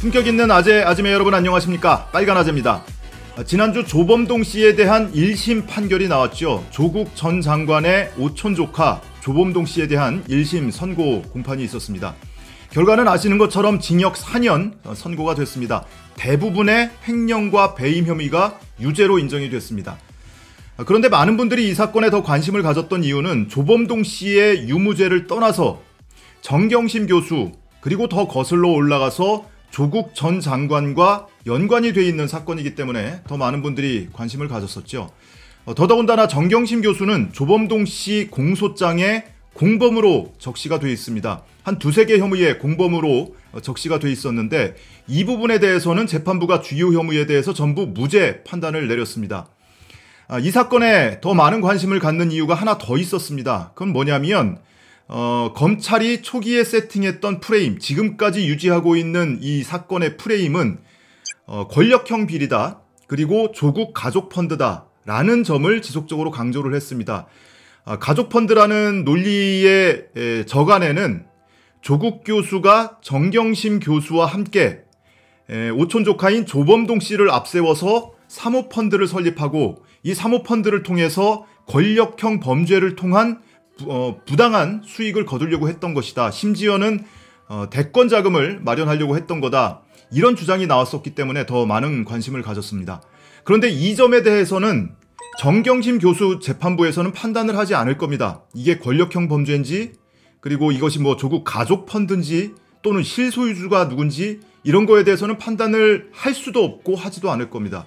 품격 있는 아재 아지매 여러분 안녕하십니까 빨간 아재입니다. 아, 지난주 조범동 씨에 대한 1심 판결이 나왔죠. 조국 전 장관의 오촌 조카 조범동 씨에 대한 1심 선고 공판이 있었습니다. 결과는 아시는 것처럼 징역 4년 어, 선고가 됐습니다. 대부분의 횡령과 배임 혐의가 유죄로 인정이 됐습니다. 아, 그런데 많은 분들이 이 사건에 더 관심을 가졌던 이유는 조범동 씨의 유무죄를 떠나서 정경심 교수 그리고 더 거슬러 올라가서 조국 전 장관과 연관이 돼 있는 사건이기 때문에 더 많은 분들이 관심을 가졌었죠. 어, 더더군다나 정경심 교수는 조범동 씨 공소장에 공범으로 적시가 돼 있습니다. 한 두세 개 혐의에 공범으로 어, 적시가 돼 있었는데 이 부분에 대해서는 재판부가 주요 혐의에 대해서 전부 무죄 판단을 내렸습니다. 아, 이 사건에 더 많은 관심을 갖는 이유가 하나 더 있었습니다. 그건 뭐냐면 어, 검찰이 초기에 세팅했던 프레임, 지금까지 유지하고 있는 이 사건의 프레임은 어, 권력형 비리다, 그리고 조국 가족 펀드다 라는 점을 지속적으로 강조를 했습니다. 아, 가족 펀드라는 논리의 에, 저간에는 조국 교수가 정경심 교수와 함께 에, 오촌 조카인 조범동 씨를 앞세워서 사모펀드를 설립하고 이 사모펀드를 통해서 권력형 범죄를 통한 어, 부당한 수익을 거두려고 했던 것이다. 심지어는 어, 대권 자금을 마련하려고 했던 거다. 이런 주장이 나왔었기 때문에 더 많은 관심을 가졌습니다. 그런데 이 점에 대해서는 정경심 교수 재판부에서는 판단을 하지 않을 겁니다. 이게 권력형 범죄인지 그리고 이것이 뭐 조국 가족 펀드인지 또는 실소유주가 누군지 이런 거에 대해서는 판단을 할 수도 없고 하지도 않을 겁니다.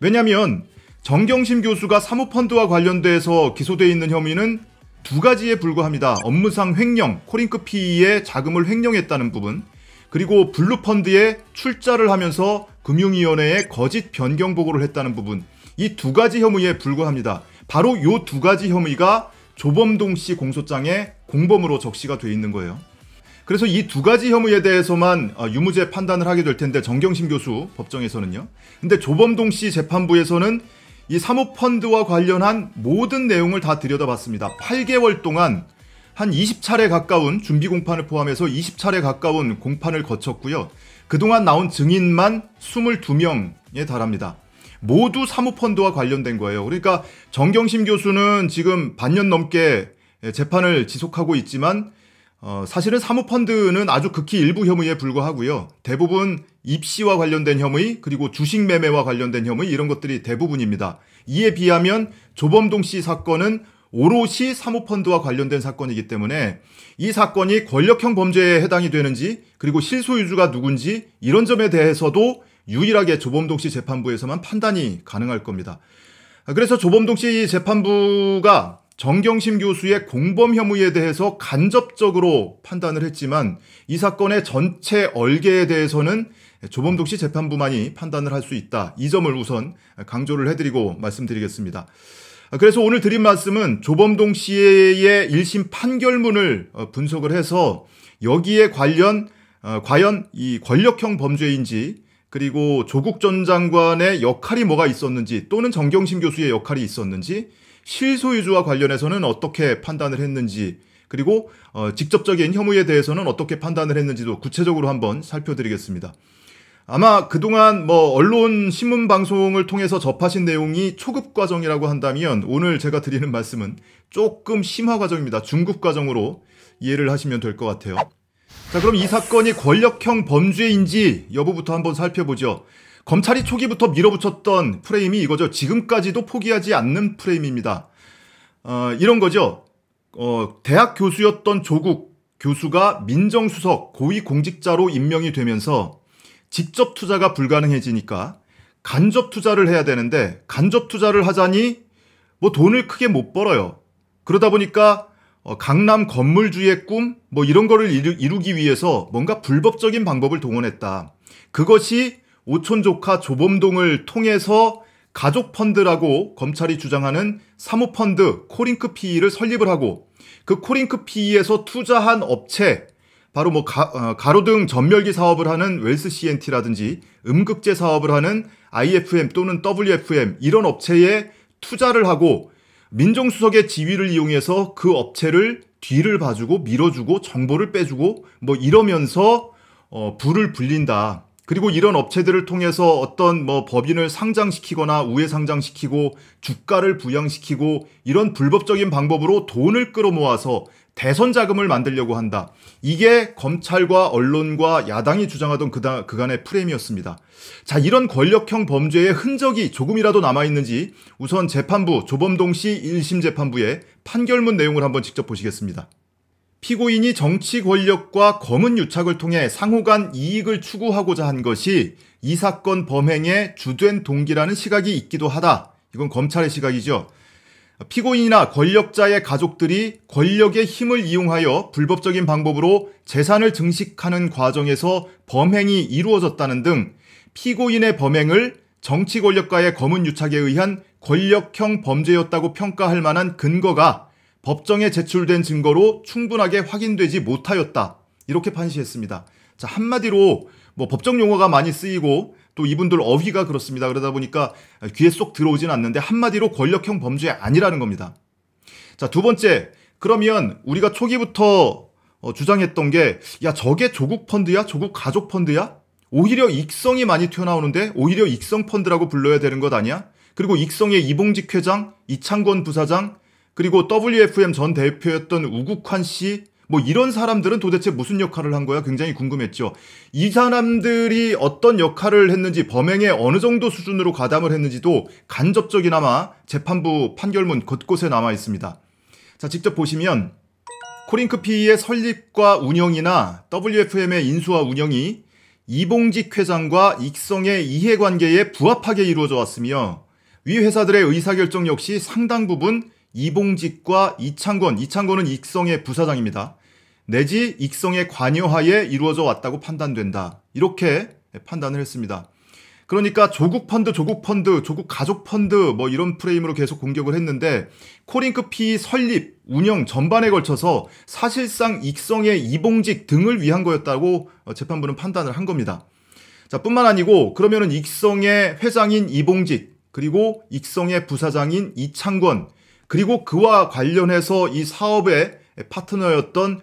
왜냐하면 정경심 교수가 사모펀드와 관련돼서 기소되어 있는 혐의는 두 가지에 불과합니다. 업무상 횡령, 코링크 PE에 자금을 횡령했다는 부분, 그리고 블루펀드에 출자를 하면서 금융위원회에 거짓 변경 보고를 했다는 부분, 이 두 가지 혐의에 불과합니다. 바로 이 두 가지 혐의가 조범동 씨 공소장에 공범으로 적시가 돼 있는 거예요. 그래서 이 두 가지 혐의에 대해서만 어, 유무죄 판단을 하게 될 텐데 정경심 교수 법정에서는요. 근데 조범동 씨 재판부에서는 이 사모펀드와 관련한 모든 내용을 다 들여다봤습니다. 8개월 동안 한 20차례 가까운 준비 공판을 포함해서 20차례 가까운 공판을 거쳤고요. 그동안 나온 증인만 22명에 달합니다. 모두 사모펀드와 관련된 거예요. 그러니까 정경심 교수는 지금 반년 넘게 재판을 지속하고 있지만 어, 사실은 사모펀드는 아주 극히 일부 혐의에 불과하고요. 대부분 입시와 관련된 혐의 그리고 주식 매매와 관련된 혐의 이런 것들이 대부분입니다. 이에 비하면 조범동 씨 사건은 오롯이 사모펀드와 관련된 사건이기 때문에 이 사건이 권력형 범죄에 해당이 되는지 그리고 실소유주가 누군지 이런 점에 대해서도 유일하게 조범동 씨 재판부에서만 판단이 가능할 겁니다. 그래서 조범동 씨 재판부가 정경심 교수의 공범 혐의에 대해서 간접적으로 판단을 했지만 이 사건의 전체 얼개에 대해서는 조범독 씨 재판부만이 판단을 할 수 있다. 이 점을 우선 강조를 해드리고 말씀드리겠습니다. 그래서 오늘 드린 말씀은 조범동 씨의 1심 판결문을 어, 분석을 해서 여기에 관련 어, 과연 이 권력형 범죄인지 그리고 조국 전 장관의 역할이 뭐가 있었는지 또는 정경심 교수의 역할이 있었는지 실소유주와 관련해서는 어떻게 판단을 했는지 그리고 어, 직접적인 혐의에 대해서는 어떻게 판단을 했는지도 구체적으로 한번 살펴드리겠습니다. 아마 그동안 뭐 언론 신문 방송을 통해서 접하신 내용이 초급 과정이라고 한다면 오늘 제가 드리는 말씀은 조금 심화 과정입니다. 중급 과정으로 이해를 하시면 될 것 같아요. 자, 그럼 이 사건이 권력형 범죄인지 여부부터 한번 살펴보죠. 검찰이 초기부터 밀어붙였던 프레임이 이거죠. 지금까지도 포기하지 않는 프레임입니다. 어, 이런 거죠. 어, 대학 교수였던 조국 교수가 민정수석 고위공직자로 임명이 되면서 직접 투자가 불가능해지니까 간접 투자를 해야 되는데 간접 투자를 하자니 뭐 돈을 크게 못 벌어요. 그러다 보니까 어, 강남 건물주의 꿈 뭐 이런 거를 이루, 기 위해서 뭔가 불법적인 방법을 동원했다. 그것이 오촌 조카 조범동을 통해서 가족 펀드라고 검찰이 주장하는 사모펀드 코링크 PE를 설립을 하고 그 코링크 PE에서 투자한 업체 바로 뭐 가, 어, 가로등 전멸기 사업을 하는 웰스 CNT라든지 음극재 사업을 하는 IFM 또는 WFM 이런 업체에 투자를 하고 민정수석의 지위를 이용해서 그 업체를 뒤를 봐주고 밀어주고 정보를 빼주고 뭐 이러면서 어, 불을 불린다. 그리고 이런 업체들을 통해서 어떤 뭐 법인을 상장시키거나 우회 상장시키고 주가를 부양시키고 이런 불법적인 방법으로 돈을 끌어모아서 대선 자금을 만들려고 한다. 이게 검찰과 언론과 야당이 주장하던 그다, 그간의 프레임이었습니다. 자, 이런 권력형 범죄의 흔적이 조금이라도 남아있는지 우선 재판부 조범동 씨 1심 재판부의 판결문 내용을 한번 직접 보시겠습니다. 피고인이 정치 권력과 검은 유착을 통해 상호간 이익을 추구하고자 한 것이 이 사건 범행의 주된 동기라는 시각이 있기도 하다. 이건 검찰의 시각이죠. 피고인이나 권력자의 가족들이 권력의 힘을 이용하여 불법적인 방법으로 재산을 증식하는 과정에서 범행이 이루어졌다는 등 피고인의 범행을 정치 권력과의 검은 유착에 의한 권력형 범죄였다고 평가할 만한 근거가 법정에 제출된 증거로 충분하게 확인되지 못하였다. 이렇게 판시했습니다. 자, 한마디로 뭐 법정 용어가 많이 쓰이고 또 이분들 어휘가 그렇습니다. 그러다 보니까 귀에 쏙 들어오진 않는데 한마디로 권력형 범죄 아니라는 겁니다. 자, 두 번째. 그러면 우리가 초기부터 어, 주장했던 게, 야, 저게 조국 펀드야? 조국 가족 펀드야? 오히려 익성이 많이 튀어나오는데, 오히려 익성 펀드라고 불러야 되는 것 아니야? 그리고 익성의 이봉직 회장, 이창권 부사장, 그리고 WFM 전 대표였던 우국환 씨, 뭐 이런 사람들은 도대체 무슨 역할을 한 거야? 굉장히 궁금했죠. 이 사람들이 어떤 역할을 했는지 범행에 어느 정도 수준으로 가담을 했는지도 간접적이나마 재판부 판결문 곳곳에 남아 있습니다. 자, 직접 보시면 코링크피의 설립과 운영이나 WFM의 인수와 운영이 이봉직 회장과 익성의 이해관계에 부합하게 이루어져 왔으며 위 회사들의 의사결정 역시 상당 부분 이봉직과 이창권, 이창권은 익성의 부사장입니다. 내지 익성의 관여하에 이루어져 왔다고 판단된다. 이렇게 판단을 했습니다. 그러니까 조국 펀드, 조국 펀드, 조국 가족 펀드 뭐 이런 프레임으로 계속 공격을 했는데 코링크 피 설립, 운영 전반에 걸쳐서 사실상 익성의 이봉직 등을 위한 거였다고 재판부는 판단을 한 겁니다. 자, 뿐만 아니고 그러면은 익성의 회장인 이봉직 그리고 익성의 부사장인 이창권 그리고 그와 관련해서 이 사업의 파트너였던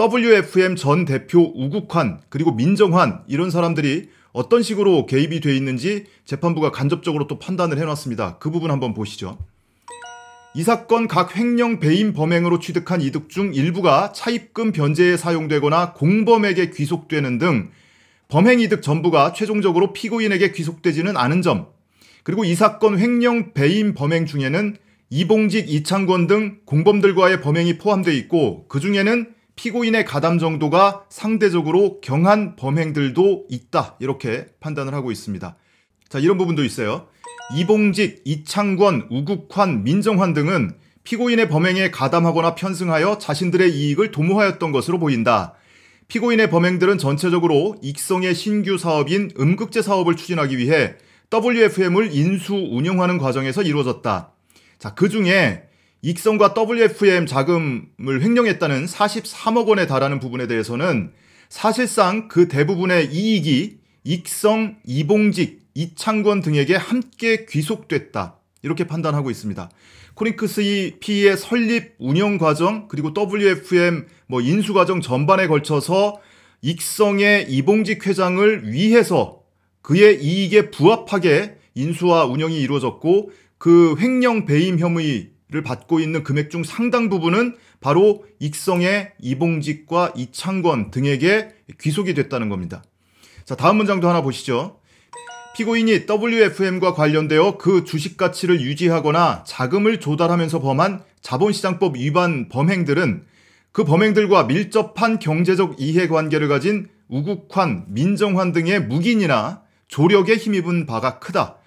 WFM 전 대표 우국환 그리고 민정환 이런 사람들이 어떤 식으로 개입이 돼 있는지 재판부가 간접적으로 또 판단을 해놨습니다. 그 부분 한번 보시죠. 이 사건 각 횡령 배임 범행으로 취득한 이득 중 일부가 차입금 변제에 사용되거나 공범에게 귀속되는 등 범행 이득 전부가 최종적으로 피고인에게 귀속되지는 않은 점 그리고 이 사건 횡령 배임 범행 중에는 이봉직, 이창권 등 공범들과의 범행이 포함되어 있고 그 중에는 피고인의 가담 정도가 상대적으로 경한 범행들도 있다. 이렇게 판단을 하고 있습니다. 자, 이런 부분도 있어요. 이봉직, 이창권, 우국환, 민정환 등은 피고인의 범행에 가담하거나 편승하여 자신들의 이익을 도모하였던 것으로 보인다. 피고인의 범행들은 전체적으로 익성의 신규 사업인 음극재 사업을 추진하기 위해 WFM을 인수 운영하는 과정에서 이루어졌다. 자, 그 중에 익성과 WFM 자금을 횡령했다는 43억 원에 달하는 부분에 대해서는 사실상 그 대부분의 이익이 익성, 이봉직, 이창권 등에게 함께 귀속됐다. 이렇게 판단하고 있습니다. 코링크스 p 피의 설립, 운영 과정, 그리고 WFM 뭐 인수 과정 전반에 걸쳐서 익성의 이봉직 회장을 위해서 그의 이익에 부합하게 인수와 운영이 이루어졌고 그 횡령 배임 혐의를 받고 있는 금액 중 상당 부분은 바로 익성의 이봉직과 이창권 등에게 귀속이 됐다는 겁니다. 자, 다음 문장도 하나 보시죠. 피고인이 WFM과 관련되어 그 주식 가치를 유지하거나 자금을 조달하면서 범한 자본시장법 위반 범행들은 그 범행들과 밀접한 경제적 이해관계를 가진 우국환, 민정환 등의 묵인이나 조력에 힘입은 바가 크다.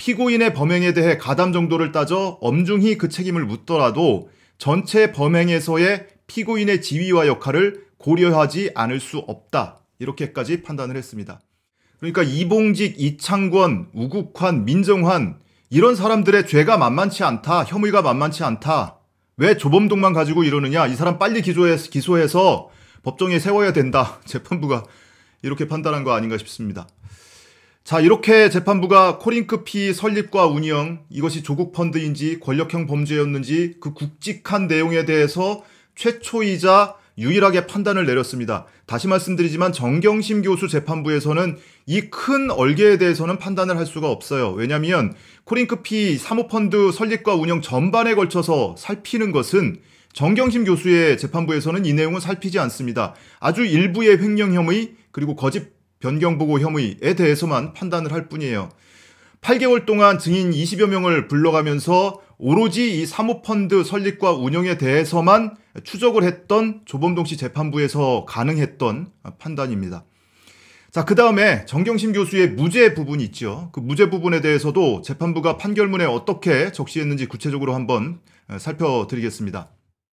피고인의 범행에 대해 가담 정도를 따져 엄중히 그 책임을 묻더라도 전체 범행에서의 피고인의 지위와 역할을 고려하지 않을 수 없다. 이렇게까지 판단을 했습니다. 그러니까 이봉직, 이창권, 우국환, 민정환 이런 사람들의 죄가 만만치 않다. 혐의가 만만치 않다. 왜 조범동만 가지고 이러느냐? 이 사람 빨리 기소해서 법정에 세워야 된다. 재판부가 이렇게 판단한 거 아닌가 싶습니다. 자, 이렇게 재판부가 코링크피 설립과 운영, 이것이 조국 펀드인지 권력형 범죄였는지 그 굵직한 내용에 대해서 최초이자 유일하게 판단을 내렸습니다. 다시 말씀드리지만 정경심 교수 재판부에서는 이 큰 얼개에 대해서는 판단을 할 수가 없어요. 왜냐하면 코링크피 사모펀드 설립과 운영 전반에 걸쳐서 살피는 것은 정경심 교수의 재판부에서는 이 내용은 살피지 않습니다. 아주 일부의 횡령혐의 그리고 거짓 변경보고 혐의에 대해서만 판단을 할 뿐이에요. 8개월 동안 증인 20여 명을 불러가면서 오로지 이 사모펀드 설립과 운영에 대해서만 추적을 했던 조범동 씨 재판부에서 가능했던 판단입니다. 자, 그 다음에 정경심 교수의 무죄 부분이 있죠. 그 무죄 부분에 대해서도 재판부가 판결문에 어떻게 적시했는지 구체적으로 한번 살펴드리겠습니다.